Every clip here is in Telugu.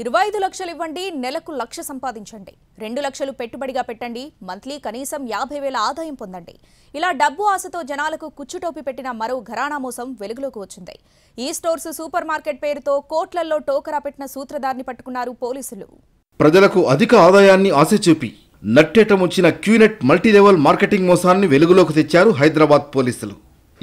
ఇరవై ఐదు లక్షలు ఇవ్వండి నెలకు లక్ష సంపాదించండి రెండు లక్షలు పెట్టుబడిగా పెట్టండి మంత్లీ కనీసం యాభై వేల ఆదాయం పొందండి ఇలా డబ్బు ఆశతో జనాలకు కుచ్చుటోపి పెట్టిన మరో ఘరానా మోసం వెలుగులోకి వచ్చింది ఈ స్టోర్స్ సూపర్ మార్కెట్ పేరుతో కోట్లల్లో టోకరా పెట్టిన సూత్రధారిని పట్టుకున్నారు పోలీసులు ప్రజలకు అధిక ఆదాయాన్ని ఆశ చూపి నట్టేట వచ్చిన క్యూనెట్ మల్టీలెవెల్ మార్కెటింగ్ మోసాన్ని వెలుగులోకి తెచ్చారు హైదరాబాద్ పోలీసులు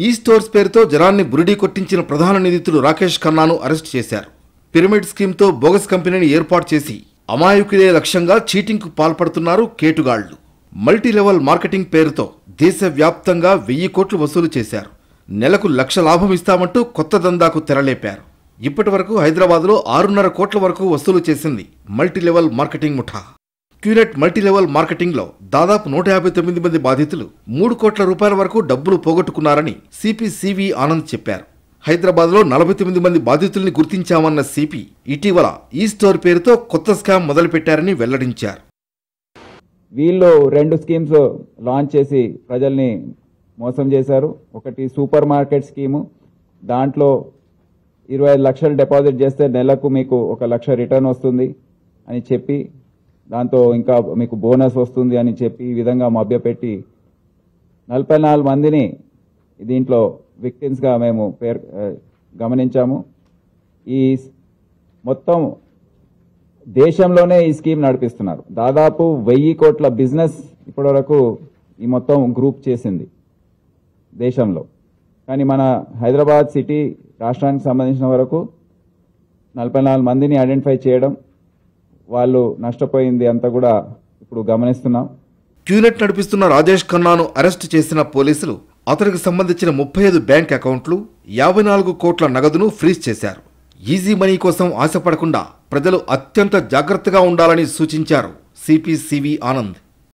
ఈ స్టోర్స్ పేరుతో జనాన్ని బురిడీ కొట్టించిన ప్రధాన నిందితుడు రాకేష్ ఖన్నాను అరెస్ట్ చేశారు పిరమిడ్ స్కీమ్తో బోగస్ కంపెనీని ఏర్పాటు చేసి అమాయకులే లక్ష్యంగా చీటింగ్కు పాల్పడుతున్నారు కేటుగాళ్లు మల్టీలెవెల్ మార్కెటింగ్ పేరుతో దేశవ్యాప్తంగా వెయ్యి కోట్లు వసూలు చేశారు నెలకు లక్ష లాభం ఇస్తామంటూ కొత్త దందాకు తెరలేపారు ఇప్పటి వరకు హైదరాబాద్లో ఆరున్నర కోట్ల వరకు వసూలు చేసింది మల్టీలెవెల్ మార్కెటింగ్ ముఠా క్యూరెట్ మల్టీలెవెల్ మార్కెటింగ్లో దాదాపు నూట యాభై తొమ్మిది మంది బాధితులు మూడు కోట్ల రూపాయల వరకు డబ్బులు పోగొట్టుకున్నారని సిపిసివి ఆనంద్ చెప్పారు హైదరాబాద్లో నలభై తొమ్మిది మంది బాధితుల్ని గుర్తించామన్న సిపి ఇటీవల ఈ స్టోర్ పేరుతో కొత్త స్కామ్ మొదలుపెట్టారని వెల్లడించారు వీళ్ళు రెండు స్కీమ్స్ లాంచ్ చేసి ప్రజల్ని మోసం చేశారు ఒకటి సూపర్ మార్కెట్ స్కీము దాంట్లో ఇరవై ఐదు లక్షలు డిపాజిట్ చేస్తే నెలకు మీకు ఒక లక్ష రిటర్న్ వస్తుంది అని చెప్పి దాంతో ఇంకా మీకు బోనస్ వస్తుంది అని చెప్పి ఈ విధంగా మభ్యపెట్టి నలభై నాలుగు మందిని దీంట్లో విక్టిమ్స్గా మేము పేరు గమనించాము ఈ మొత్తం దేశంలోనే ఈ స్కీమ్ నడిపిస్తున్నారు దాదాపు వెయ్యి కోట్ల బిజినెస్ ఇప్పటివరకు ఈ మొత్తం గ్రూప్ చేసింది దేశంలో కానీ మన హైదరాబాద్ సిటీ రాష్ట్రానికి సంబంధించిన వరకు నలభై నాలుగు మందిని ఐడెంటిఫై చేయడం వాళ్ళు నష్టపోయింది అంతా కూడా ఇప్పుడు గమనిస్తున్నాం క్యూనెట్ నడిపిస్తున్న రాజేష్ ఖన్నాను అరెస్ట్ చేసిన పోలీసులు అతనికి సంబంధించిన ముప్పై ఐదు బ్యాంక్ అకౌంట్లు యాభై నాలుగు కోట్ల నగదును ఫ్రీజ్ చేశారు ఈజీ మనీ కోసం ఆశపడకుండా ప్రజలు అత్యంత జాగ్రత్తగా ఉండాలని సూచించారు సిపిసివి ఆనంద్